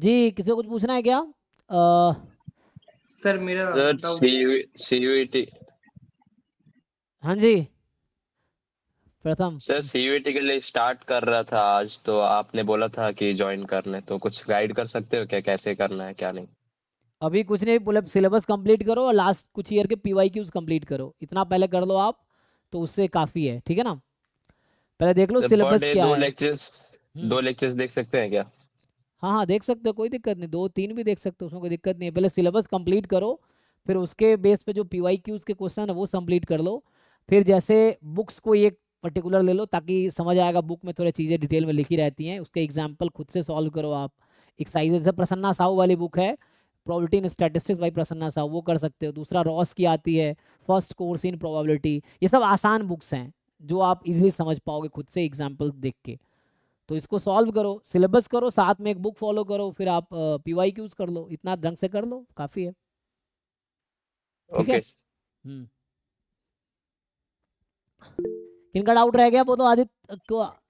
जी किसी को कुछ पूछना है क्या आ, सर मेरा सीयूईटी e हाँ जी प्रथम सर सीयूईटी e के लिए स्टार्ट कर रहा था आज तो आपने बोला था कि ज्वाइन कर ले तो कुछ गाइड कर सकते हो क्या कैसे करना है क्या नहीं अभी कुछ नहीं बोले सिलेबस कंप्लीट करो और लास्ट कुछ ईयर के पी क्यूज कंप्लीट करो इतना पहले कर लो आप तो उससे काफी है ठीक है ना पहले देख लो सिलेबस क्या दो है लेक्चर्स हम्म। दो लेक्चर्स देख सकते हैं क्या हाँ हाँ देख सकते हो कोई दिक्कत नहीं दो तीन भी देख सकते हो उसमें कोई दिक्कत नहीं है पहले सिलेबस कंप्लीट करो फिर उसके बेस पे जो पी वाई क्यूज़ के क्वेश्चन है वो कंप्लीट कर लो फिर जैसे बुक्स को एक पर्टिकुलर ले लो ताकि समझ आएगा बुक में थोड़ी चीज़ें डिटेल में लिखी रहती हैं उसके एग्जाम्पल खुद से सॉल्व करो आप एक्साइज जैसे प्रसन्ना साहू वाली बुक है probability in statistics by Prasanna Sahu वो कर सकते हो दूसरा रॉस की आती है फर्स्ट कोर्स इन प्रोबेबिलिटी ये सब आसान बुक्स हैं जो आप इजीली समझ पाओगे खुद से एग्जाम्पल देख के तो इसको सॉल्व करो सिलेबस करो साथ में एक बुक फॉलो करो फिर आप पीवाई क्यूज कर लो इतना ढंग से कर लो काफी है ठीक okay. है किनका डाउट रह गया वो तो आदित्य तो